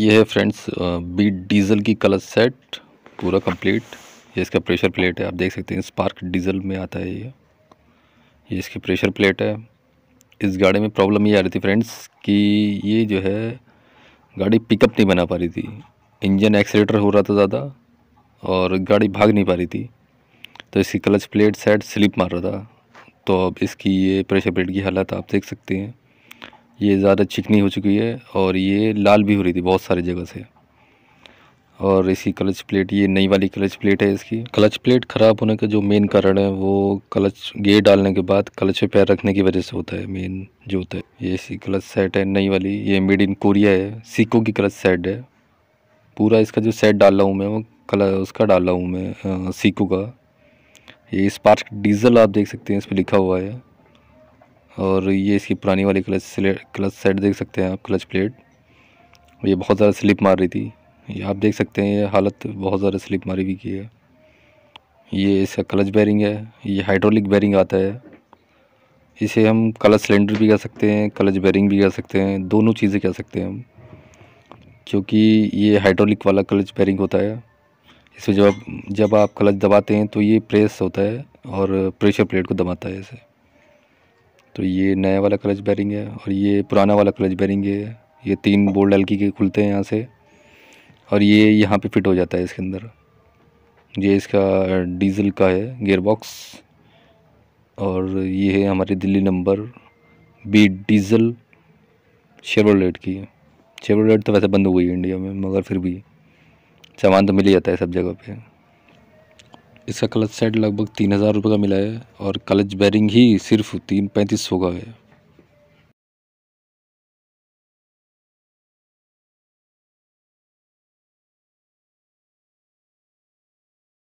ये है friends Beat diesel की कलर सेट पूरा कंप्लीट ये इसका प्रेशर प्लेट है आप देख सकते हैं स्पार्क डीज़ल में आता है ये ये इसकी प्रेशर प्लेट है इस गाड़ी में प्रॉब्लम ये आ रही थी फ्रेंड्स कि ये जो है गाड़ी पिकअप नहीं बना पा रही थी इंजन एक्सीटर हो रहा था ज़्यादा और गाड़ी भाग नहीं पा रही थी तो इसकी क्लच प्लेट सेट स्लिप मार रहा था तो अब इसकी ये प्रेशर प्लेट की हालत आप देख सकते हैं ये ज़्यादा चिकनी हो चुकी है और ये लाल भी हो रही थी बहुत सारी जगह से और इसी क्लच प्लेट ये नई वाली क्लच प्लेट है इसकी क्लच प्लेट ख़राब होने का जो मेन कारण है वो क्लच गेयर डालने के बाद क्लच पे पैर रखने की वजह से होता है मेन जो होता है ये इसी क्लच सेट है नई वाली ये मेड इन कोरिया है सीको की क्लच सेट है पूरा इसका जो सेट डाल रहा हूँ मैं वो कल उसका डाल रहा हूँ मैं सीको का ये स्पार्क डीजल आप देख सकते हैं इस पर लिखा हुआ है और ये इसकी पुरानी वाली क्लच क्लच सेट देख सकते हैं आप क्लच प्लेट ये बहुत ज़्यादा स्लिप मार रही थी ये आप देख सकते हैं ये हालत बहुत ज़्यादा स्लिप मारी हुई की है ये इसका क्लच बैरिंग है ये हाइड्रोलिक बैरिंग आता है इसे हम क्लच सिलेंडर भी कह सकते हैं क्लच बैरिंग भी कह सकते हैं दोनों चीज़ें कह सकते हैं हम क्योंकि ये हाइड्रोलिक वाला क्लच बैरिंग होता है इसमें जब जब आप क्लच दबाते हैं तो ये प्रेस होता है और प्रेशर प्लेट को दबाता है इसे तो ये नया वाला क्लच बैरिंग है और ये पुराना वाला क्लच बैरिंग है ये तीन बोल्ट हल्की के खुलते हैं यहाँ से और ये यहाँ पे फिट हो जाता है इसके अंदर ये इसका डीजल का है गेयर बॉक्स और ये है हमारे दिल्ली नंबर बी डीजल शेवरलेट की शेवरलेट तो वैसे बंद हो गई इंडिया में मगर फिर भी सामान तो मिल ही जाता है सब जगह पे इसका क्लच सेट लगभग तीन हज़ार रुपये का मिला है और क्लच बैरिंग ही सिर्फ तीन पैंतीस सौ का है